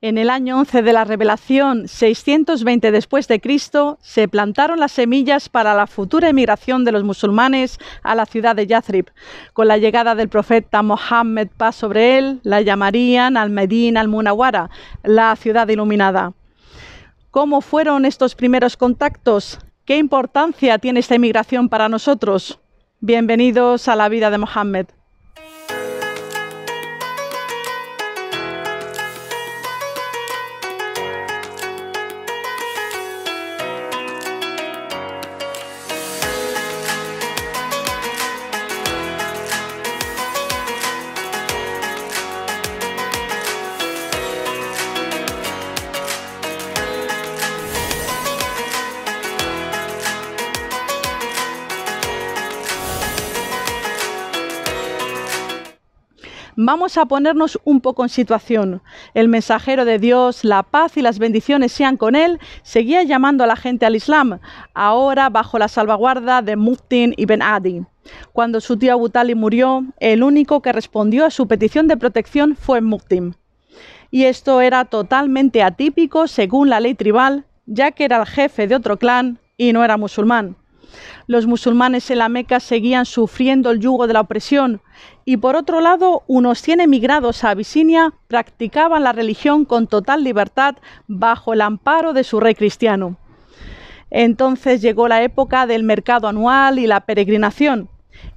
en el año 11 de la revelación, 620 después de Cristo, se plantaron las semillas para la futura emigración de los musulmanes a la ciudad de Yathrib. Con la llegada del profeta Mohammed, paz sobre él, la llamarían al medin al-Munawara, la ciudad iluminada. ¿Cómo fueron estos primeros contactos? ¿Qué importancia tiene esta emigración para nosotros? Bienvenidos a la vida de Mohammed. Vamos a ponernos un poco en situación. El mensajero de Dios, la paz y las bendiciones sean con él, seguía llamando a la gente al Islam, ahora bajo la salvaguarda de y ibn Adi. Cuando su tío Butali murió, el único que respondió a su petición de protección fue Muftin. Y esto era totalmente atípico según la ley tribal, ya que era el jefe de otro clan y no era musulmán. Los musulmanes en la Meca seguían sufriendo el yugo de la opresión y por otro lado, unos 100 emigrados a Abisinia practicaban la religión con total libertad bajo el amparo de su rey cristiano. Entonces llegó la época del mercado anual y la peregrinación,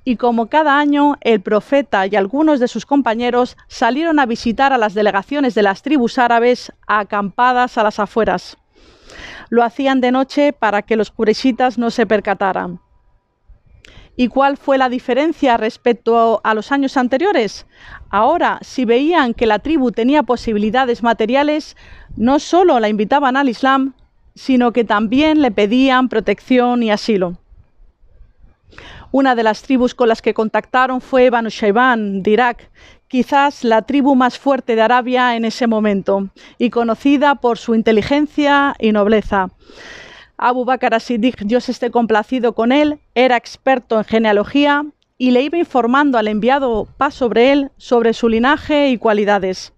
y como cada año, el profeta y algunos de sus compañeros salieron a visitar a las delegaciones de las tribus árabes acampadas a las afueras. Lo hacían de noche para que los curechitas no se percataran. ¿Y cuál fue la diferencia respecto a los años anteriores? Ahora, si veían que la tribu tenía posibilidades materiales, no solo la invitaban al Islam, sino que también le pedían protección y asilo. Una de las tribus con las que contactaron fue Banu Shayban de Irak, quizás la tribu más fuerte de Arabia en ese momento y conocida por su inteligencia y nobleza. Abu Bakr as-Siddiq, Dios esté complacido con él, era experto en genealogía y le iba informando al enviado paz sobre él, sobre su linaje y cualidades.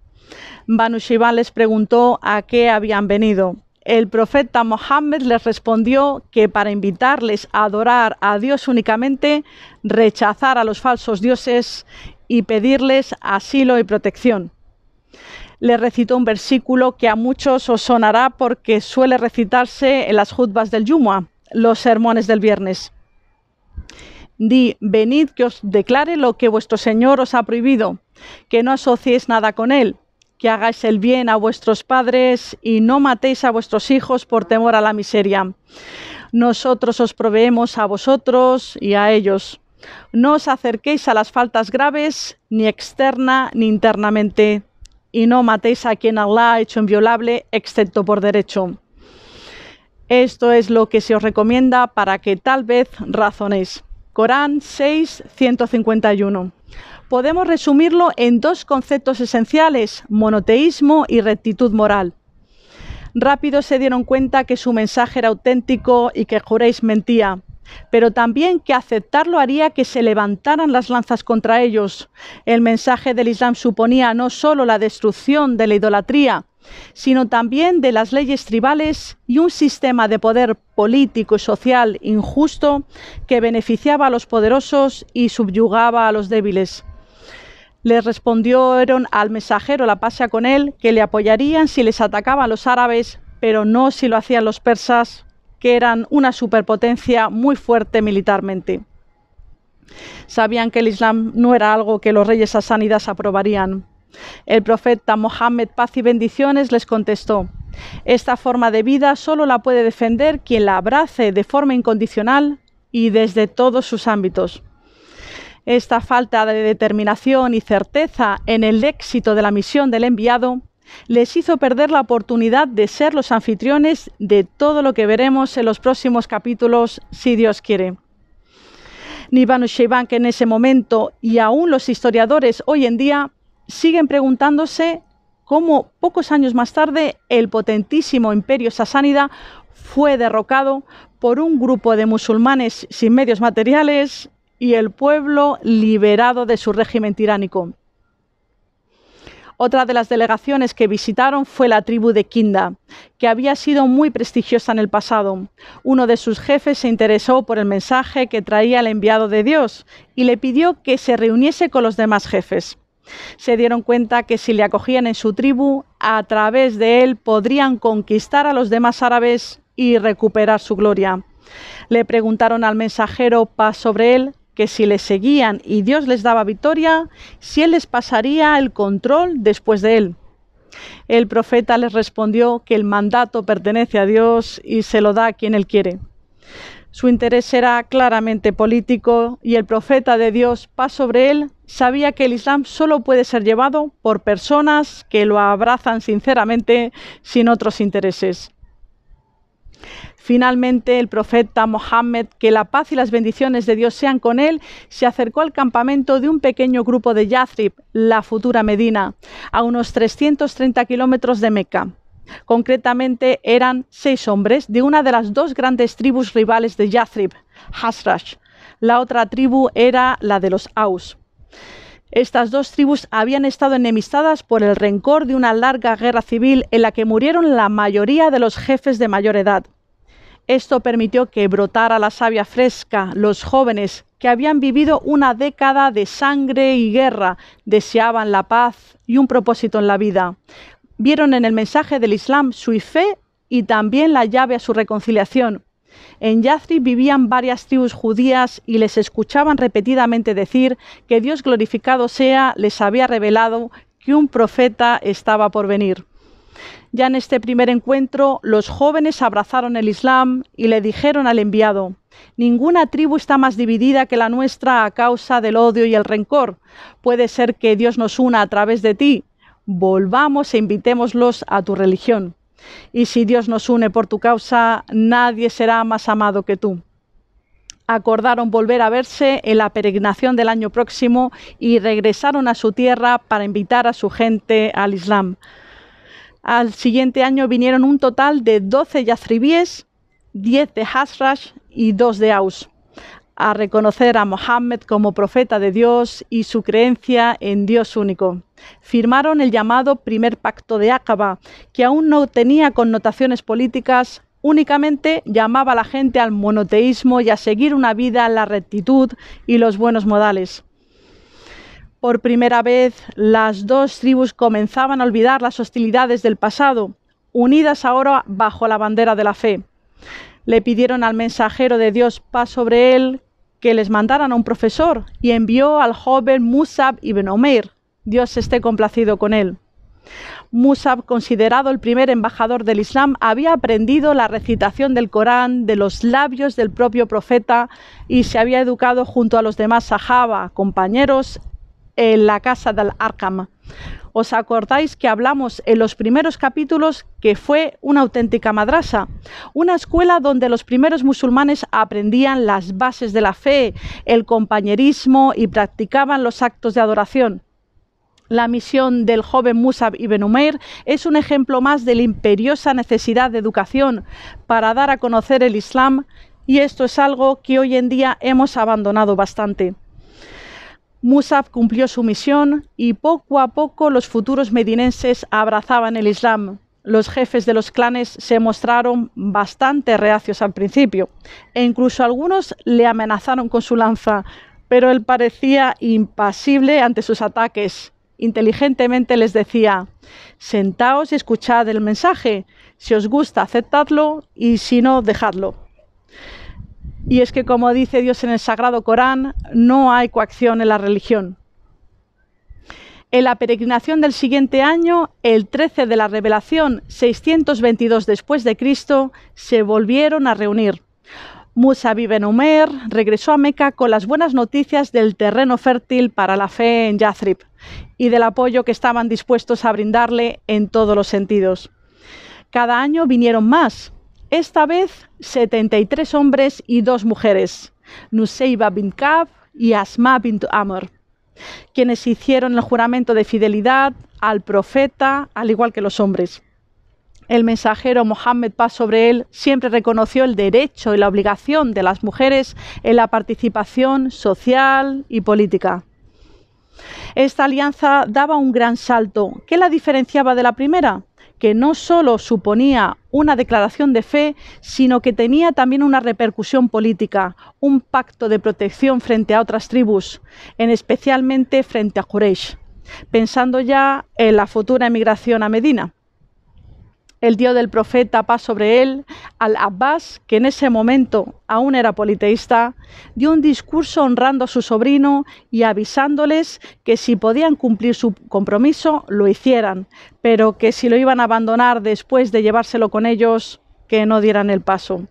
Banu Shibán les preguntó a qué habían venido. El profeta Mohammed les respondió que para invitarles a adorar a Dios únicamente, rechazar a los falsos dioses y pedirles asilo y protección. Le recitó un versículo que a muchos os sonará porque suele recitarse en las jutbas del Yumua, los sermones del viernes. Di, venid que os declare lo que vuestro Señor os ha prohibido, que no asociéis nada con él, que hagáis el bien a vuestros padres y no matéis a vuestros hijos por temor a la miseria. Nosotros os proveemos a vosotros y a ellos. No os acerquéis a las faltas graves, ni externa ni internamente, y no matéis a quien Allah ha hecho inviolable, excepto por derecho. Esto es lo que se os recomienda para que tal vez razonéis. Corán 6, 151. Podemos resumirlo en dos conceptos esenciales, monoteísmo y rectitud moral. Rápido se dieron cuenta que su mensaje era auténtico y que juréis mentía pero también que aceptarlo haría que se levantaran las lanzas contra ellos. El mensaje del Islam suponía no solo la destrucción de la idolatría, sino también de las leyes tribales y un sistema de poder político y social injusto que beneficiaba a los poderosos y subyugaba a los débiles. Les respondieron al mensajero, la pasea con él, que le apoyarían si les atacaban los árabes, pero no si lo hacían los persas que eran una superpotencia muy fuerte militarmente. Sabían que el Islam no era algo que los reyes asánidas aprobarían. El profeta Mohammed, paz y bendiciones, les contestó, esta forma de vida solo la puede defender quien la abrace de forma incondicional y desde todos sus ámbitos. Esta falta de determinación y certeza en el éxito de la misión del enviado les hizo perder la oportunidad de ser los anfitriones de todo lo que veremos en los próximos capítulos, si Dios quiere. Ni que en ese momento y aún los historiadores hoy en día siguen preguntándose cómo pocos años más tarde el potentísimo imperio sasánida fue derrocado por un grupo de musulmanes sin medios materiales y el pueblo liberado de su régimen tiránico. Otra de las delegaciones que visitaron fue la tribu de Kinda, que había sido muy prestigiosa en el pasado. Uno de sus jefes se interesó por el mensaje que traía el enviado de Dios y le pidió que se reuniese con los demás jefes. Se dieron cuenta que si le acogían en su tribu, a través de él podrían conquistar a los demás árabes y recuperar su gloria. Le preguntaron al mensajero paz sobre él que si les seguían y Dios les daba victoria, si él les pasaría el control después de él. El profeta les respondió que el mandato pertenece a Dios y se lo da a quien él quiere. Su interés era claramente político y el profeta de Dios, paz sobre él, sabía que el Islam solo puede ser llevado por personas que lo abrazan sinceramente sin otros intereses. Finalmente, el profeta Mohammed, que la paz y las bendiciones de Dios sean con él, se acercó al campamento de un pequeño grupo de Yathrib, la futura Medina, a unos 330 kilómetros de Meca. Concretamente eran seis hombres de una de las dos grandes tribus rivales de Yathrib, Hasrash. La otra tribu era la de los Aus. Estas dos tribus habían estado enemistadas por el rencor de una larga guerra civil en la que murieron la mayoría de los jefes de mayor edad. Esto permitió que brotara la savia fresca. Los jóvenes que habían vivido una década de sangre y guerra deseaban la paz y un propósito en la vida. Vieron en el mensaje del Islam su fe y también la llave a su reconciliación. En Yathrib vivían varias tribus judías y les escuchaban repetidamente decir que Dios glorificado sea les había revelado que un profeta estaba por venir. Ya en este primer encuentro, los jóvenes abrazaron el Islam y le dijeron al enviado, Ninguna tribu está más dividida que la nuestra a causa del odio y el rencor. Puede ser que Dios nos una a través de ti. Volvamos e invitémoslos a tu religión. Y si Dios nos une por tu causa, nadie será más amado que tú acordaron volver a verse en la peregrinación del año próximo y regresaron a su tierra para invitar a su gente al Islam. Al siguiente año vinieron un total de 12 yazribíes, 10 de Hasrash y 2 de Aus, a reconocer a Mohammed como profeta de Dios y su creencia en Dios único. Firmaron el llamado primer pacto de Aqaba, que aún no tenía connotaciones políticas, únicamente llamaba a la gente al monoteísmo y a seguir una vida en la rectitud y los buenos modales. Por primera vez, las dos tribus comenzaban a olvidar las hostilidades del pasado, unidas ahora bajo la bandera de la fe. Le pidieron al mensajero de Dios paz sobre él que les mandaran a un profesor y envió al joven Musab ibn Omer. Dios esté complacido con él. Musab, considerado el primer embajador del Islam, había aprendido la recitación del Corán de los labios del propio profeta y se había educado junto a los demás sahaba, compañeros, en la casa del Arkham. ¿Os acordáis que hablamos en los primeros capítulos que fue una auténtica madrasa? Una escuela donde los primeros musulmanes aprendían las bases de la fe, el compañerismo y practicaban los actos de adoración. La misión del joven Musab ibn Umair es un ejemplo más de la imperiosa necesidad de educación para dar a conocer el Islam y esto es algo que hoy en día hemos abandonado bastante. Musab cumplió su misión y poco a poco los futuros medinenses abrazaban el Islam. Los jefes de los clanes se mostraron bastante reacios al principio e incluso algunos le amenazaron con su lanza, pero él parecía impasible ante sus ataques. Inteligentemente les decía, sentaos y escuchad el mensaje, si os gusta aceptadlo y si no dejadlo. Y es que, como dice Dios en el Sagrado Corán, no hay coacción en la religión. En la peregrinación del siguiente año, el 13 de la Revelación 622 después de Cristo, se volvieron a reunir. Musa Ibn Umer regresó a Meca con las buenas noticias del terreno fértil para la fe en Yathrib y del apoyo que estaban dispuestos a brindarle en todos los sentidos. Cada año vinieron más, esta vez 73 hombres y dos mujeres, Nuseiba bin Kab y Asma bin Amr, quienes hicieron el juramento de fidelidad al profeta, al igual que los hombres. El mensajero Mohammed Paz sobre él siempre reconoció el derecho y la obligación de las mujeres en la participación social y política. Esta alianza daba un gran salto. ¿Qué la diferenciaba de la primera? que no solo suponía una declaración de fe, sino que tenía también una repercusión política, un pacto de protección frente a otras tribus, en especialmente frente a Quraysh, pensando ya en la futura emigración a Medina. El dios del profeta, paz sobre él, al-Abbas, que en ese momento aún era politeísta, dio un discurso honrando a su sobrino y avisándoles que si podían cumplir su compromiso, lo hicieran, pero que si lo iban a abandonar después de llevárselo con ellos, que no dieran el paso.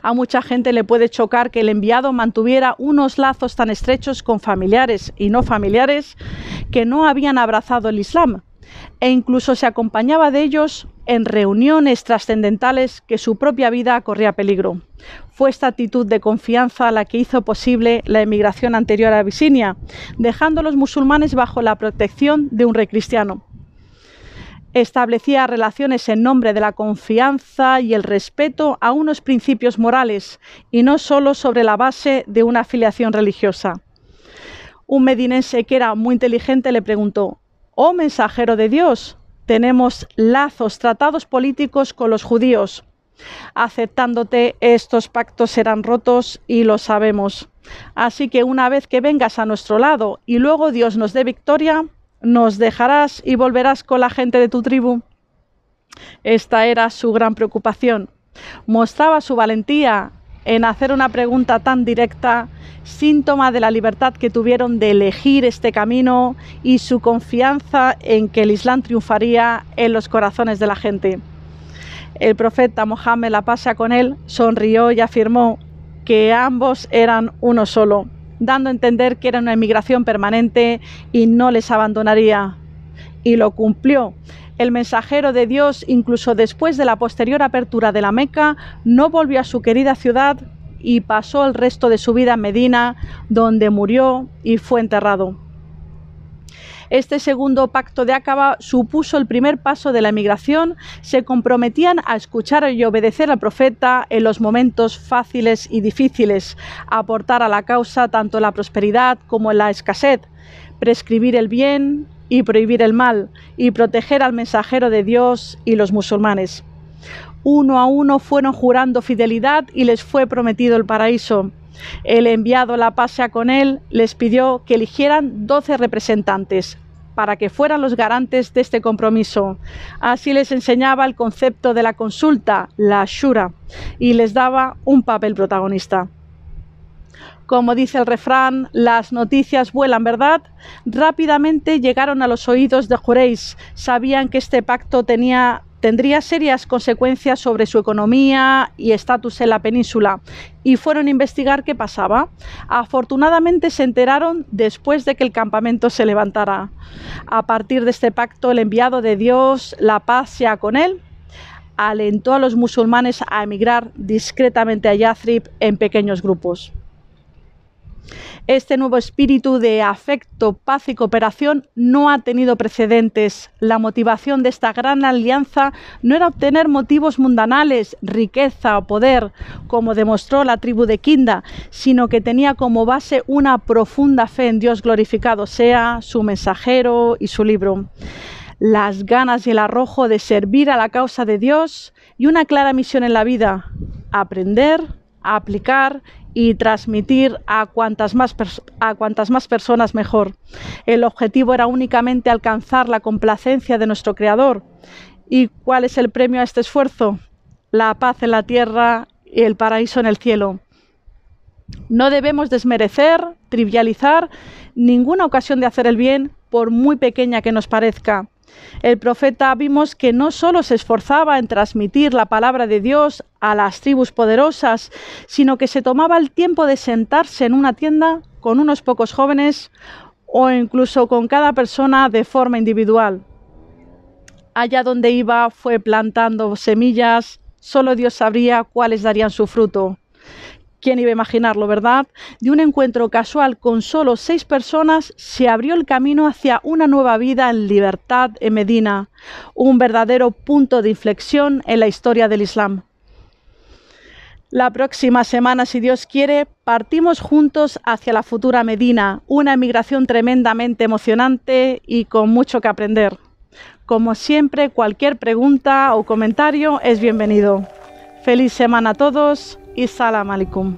A mucha gente le puede chocar que el enviado mantuviera unos lazos tan estrechos con familiares y no familiares que no habían abrazado el Islam e incluso se acompañaba de ellos en reuniones trascendentales que su propia vida corría peligro. Fue esta actitud de confianza la que hizo posible la emigración anterior a Abisinia, dejando a los musulmanes bajo la protección de un rey cristiano. Establecía relaciones en nombre de la confianza y el respeto a unos principios morales y no solo sobre la base de una afiliación religiosa. Un medinense que era muy inteligente le preguntó, Oh mensajero de Dios, tenemos lazos, tratados políticos con los judíos. Aceptándote, estos pactos serán rotos y lo sabemos. Así que una vez que vengas a nuestro lado y luego Dios nos dé victoria, nos dejarás y volverás con la gente de tu tribu. Esta era su gran preocupación. Mostraba su valentía en hacer una pregunta tan directa, síntoma de la libertad que tuvieron de elegir este camino y su confianza en que el Islam triunfaría en los corazones de la gente. El profeta Mohammed la pasa con él, sonrió y afirmó que ambos eran uno solo, dando a entender que era una emigración permanente y no les abandonaría. Y lo cumplió. El mensajero de Dios, incluso después de la posterior apertura de la Meca, no volvió a su querida ciudad y pasó el resto de su vida en Medina, donde murió y fue enterrado. Este segundo pacto de Acaba supuso el primer paso de la emigración. Se comprometían a escuchar y obedecer al profeta en los momentos fáciles y difíciles, aportar a la causa tanto la prosperidad como la escasez, prescribir el bien, y prohibir el mal y proteger al mensajero de Dios y los musulmanes. Uno a uno fueron jurando fidelidad y les fue prometido el paraíso. El enviado la pasea con él les pidió que eligieran doce representantes para que fueran los garantes de este compromiso. Así les enseñaba el concepto de la consulta, la shura, y les daba un papel protagonista. Como dice el refrán, las noticias vuelan, ¿verdad? Rápidamente llegaron a los oídos de Jureis. Sabían que este pacto tenía tendría serias consecuencias sobre su economía y estatus en la península y fueron a investigar qué pasaba. Afortunadamente se enteraron después de que el campamento se levantara. A partir de este pacto el enviado de Dios, la paz sea con él, alentó a los musulmanes a emigrar discretamente a Yathrib en pequeños grupos. Este nuevo espíritu de afecto, paz y cooperación no ha tenido precedentes. La motivación de esta gran alianza no era obtener motivos mundanales, riqueza o poder, como demostró la tribu de Kinda, sino que tenía como base una profunda fe en Dios glorificado sea, su mensajero y su libro las ganas y el arrojo de servir a la causa de Dios y una clara misión en la vida, aprender, aplicar y transmitir a cuantas, más a cuantas más personas mejor. El objetivo era únicamente alcanzar la complacencia de nuestro Creador. ¿Y cuál es el premio a este esfuerzo? La paz en la tierra y el paraíso en el cielo. No debemos desmerecer, trivializar ninguna ocasión de hacer el bien, por muy pequeña que nos parezca. El profeta vimos que no solo se esforzaba en transmitir la palabra de Dios a las tribus poderosas, sino que se tomaba el tiempo de sentarse en una tienda con unos pocos jóvenes o incluso con cada persona de forma individual. Allá donde iba fue plantando semillas, solo Dios sabría cuáles darían su fruto. ¿Quién iba a imaginarlo, verdad? De un encuentro casual con solo seis personas se abrió el camino hacia una nueva vida en libertad en Medina, un verdadero punto de inflexión en la historia del Islam. La próxima semana, si Dios quiere, partimos juntos hacia la futura Medina, una emigración tremendamente emocionante y con mucho que aprender. Como siempre, cualquier pregunta o comentario es bienvenido. Feliz semana a todos. السلام عليكم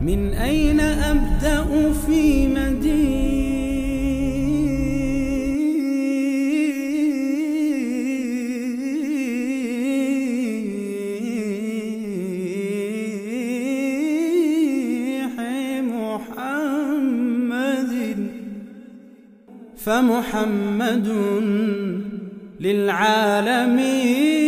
من أين أبدأ في مديح محمد فمحمد للعالمين